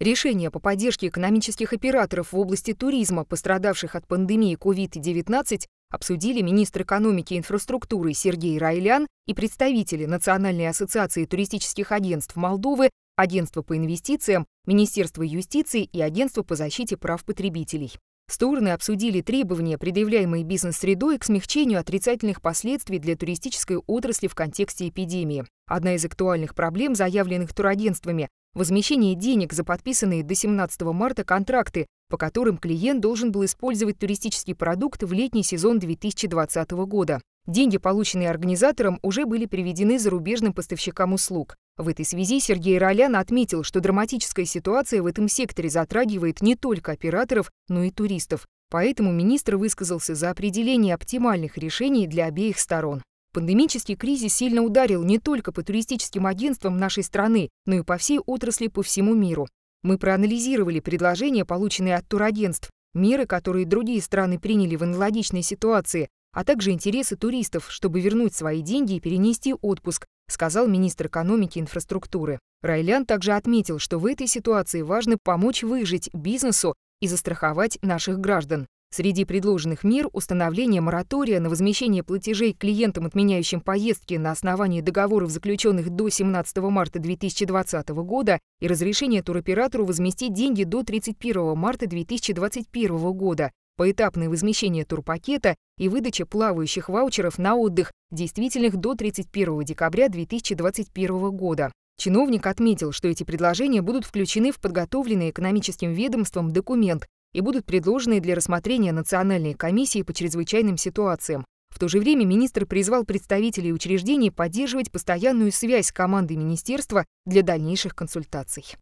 Решение по поддержке экономических операторов в области туризма, пострадавших от пандемии COVID-19, обсудили министр экономики и инфраструктуры Сергей Райлян и представители Национальной ассоциации туристических агентств Молдовы, Агентства по инвестициям, Министерство юстиции и Агентство по защите прав потребителей. Стороны обсудили требования, предъявляемые бизнес-средой к смягчению отрицательных последствий для туристической отрасли в контексте эпидемии. Одна из актуальных проблем, заявленных турагентствами, возмещение денег за подписанные до 17 марта контракты, по которым клиент должен был использовать туристический продукт в летний сезон 2020 года. Деньги, полученные организатором, уже были приведены зарубежным поставщикам услуг. В этой связи Сергей Ролян отметил, что драматическая ситуация в этом секторе затрагивает не только операторов, но и туристов. Поэтому министр высказался за определение оптимальных решений для обеих сторон. Пандемический кризис сильно ударил не только по туристическим агентствам нашей страны, но и по всей отрасли по всему миру. Мы проанализировали предложения, полученные от турагентств, меры, которые другие страны приняли в аналогичной ситуации, а также интересы туристов, чтобы вернуть свои деньги и перенести отпуск, сказал министр экономики и инфраструктуры. Райлян также отметил, что в этой ситуации важно помочь выжить бизнесу и застраховать наших граждан. Среди предложенных мер установление моратория на возмещение платежей клиентам, отменяющим поездки на основании договоров, заключенных до 17 марта 2020 года, и разрешение туроператору возместить деньги до 31 марта 2021 года, поэтапное возмещение турпакета и выдача плавающих ваучеров на отдых действительных до 31 декабря 2021 года. Чиновник отметил, что эти предложения будут включены в подготовленный экономическим ведомством документ и будут предложены для рассмотрения Национальной комиссии по чрезвычайным ситуациям. В то же время министр призвал представителей учреждений поддерживать постоянную связь с командой министерства для дальнейших консультаций.